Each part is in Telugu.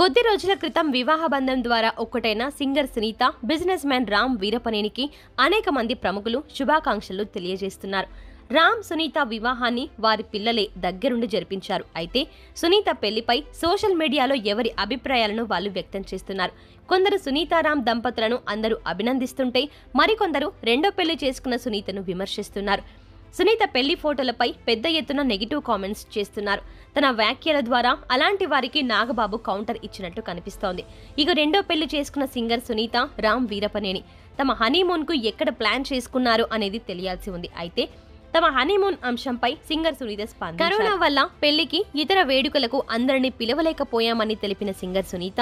కొద్ది రోజుల క్రితం వివాహ బంధం ద్వారా ఒక్కటైన singer Sunitha businessman Ram వీరపనేనికి అనేక మంది ప్రముఖులు శుభాకాంక్షలు తెలియజేస్తున్నారు రామ్ సునీత వివాహాన్ని వారి పిల్లలే దగ్గరుండి జరిపించారు అయితే సునీత పెళ్లిపై సోషల్ మీడియాలో ఎవరి అభిప్రాయాలను వాళ్ళు వ్యక్తం చేస్తున్నారు కొందరు సునీతారాం దంపతులను అందరూ అభినందిస్తుంటే మరికొందరు రెండో పెళ్లి చేసుకున్న సునీతను విమర్శిస్తున్నారు సునీత పెళ్లి ఫోటోలపై పెద్ద ఎత్తున నెగిటివ్ కామెంట్స్ చేస్తున్నారు తన వ్యాఖ్యల ద్వారా అలాంటి వారికి నాగబాబు కౌంటర్ ఇచ్చినట్టు కనిపిస్తోంది ఇక రెండో పెళ్లి చేసుకున్న సింగర్ సునీత రామ్ వీరపనేని తమ హనీమూన్కు ఎక్కడ ప్లాన్ చేసుకున్నారు అనేది తెలియాల్సి ఉంది అయితే తమ హనీమూన్ అంశంపై సింగర్ సునీత స్పందించారు కరోనా వల్ల పెళ్లికి ఇతర వేడుకలకు అందరినీ పిలవలేకపోయామని తెలిపిన సింగర్ సునీత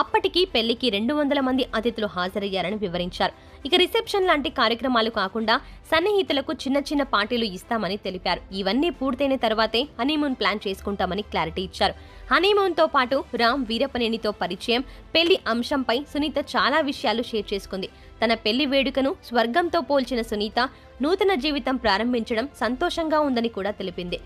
అప్పటికి పెళ్లికి రెండు వందల మంది అతిథులు హాజరయ్యారని వివరించారు ఇక రిసెప్షన్ లాంటి కార్యక్రమాలు కాకుండా సన్నిహితులకు చిన్న చిన్న పార్టీలు ఇస్తామని తెలిపారు ఇవన్నీ పూర్తయిన తర్వాతే హనీమూన్ ప్లాన్ చేసుకుంటామని క్లారిటీ ఇచ్చారు హనీమూన్తో పాటు రామ్ వీరపనేనితో పరిచయం పెళ్లి అంశంపై సునీత చాలా విషయాలు షేర్ చేసుకుంది తన పెళ్లి వేడుకను స్వర్గంతో పోల్చిన సునీత నూతన జీవితం ప్రారంభించడం సంతోషంగా ఉందని కూడా తెలిపింది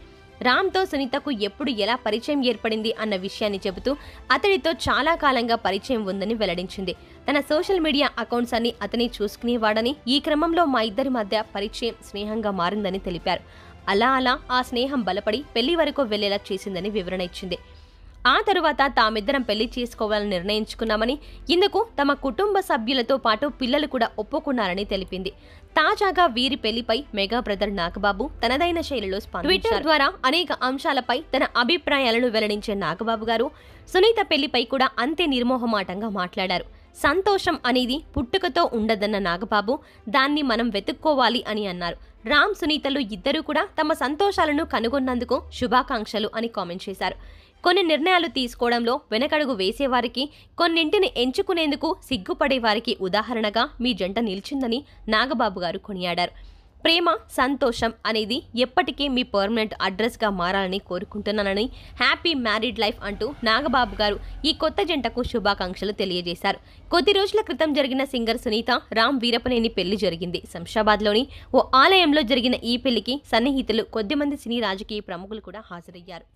రామ్తో సునీతకు ఎప్పుడు ఎలా పరిచయం ఏర్పడింది అన్న విషయాన్ని చెబుతూ అతడితో చాలా కాలంగా పరిచయం ఉందని వెల్లడించింది తన సోషల్ మీడియా అకౌంట్స్ అన్ని అతని చూసుకునేవాడని ఈ క్రమంలో మా ఇద్దరి మధ్య పరిచయం స్నేహంగా మారిందని తెలిపారు అలా అలా ఆ స్నేహం బలపడి పెళ్లి వరకు వెళ్లేలా చేసిందని వివరణ ఇచ్చింది ఆ తరువాత తామిద్దరం పెళ్లి చేసుకోవాలని నిర్ణయించుకున్నామని ఇందుకు తమ కుటుంబ సభ్యులతో పాటు పిల్లలు కూడా ఒప్పుకున్నారని తెలిపింది తాజాగా వీరి పెళ్లిపై మెగా బ్రదర్ నాగబాబు తనదైన శైలిలో ట్విట్టర్ ద్వారా అనేక అంశాలపై తన అభిప్రాయాలను వెల్లడించే నాగబాబు గారు సునీత పెళ్లిపై కూడా అంతే నిర్మోహమాటంగా మాట్లాడారు సంతోషం అనేది పుట్టుకతో ఉండదన్న నాగబాబు దాన్ని మనం వెతుక్కోవాలి అని అన్నారు రామ్ సునీతలు ఇద్దరూ కూడా తమ సంతోషాలను కనుగొన్నందుకు శుభాకాంక్షలు అని కామెంట్ చేశారు కొన్ని నిర్ణయాలు తీసుకోవడంలో వెనకడుగు వేసేవారికి కొన్నింటిని ఎంచుకునేందుకు సిగ్గుపడేవారికి ఉదాహరణగా మీ జంట నిలిచిందని నాగబాబు గారు కొనియాడారు ప్రేమ సంతోషం అనేది ఎప్పటికీ మీ పర్మనెంట్ అడ్రస్గా మారాలని కోరుకుంటున్నానని హ్యాపీ మ్యారీడ్ లైఫ్ అంటూ నాగబాబు గారు ఈ కొత్త జంటకు శుభాకాంక్షలు తెలియజేశారు కొద్ది రోజుల క్రితం జరిగిన సింగర్ సునీత రామ్ వీరపనేని పెళ్లి జరిగింది శంషాబాద్లోని ఓ ఆలయంలో జరిగిన ఈ పెళ్లికి సన్నిహితులు కొద్దిమంది సినీ రాజకీయ ప్రముఖులు కూడా హాజరయ్యారు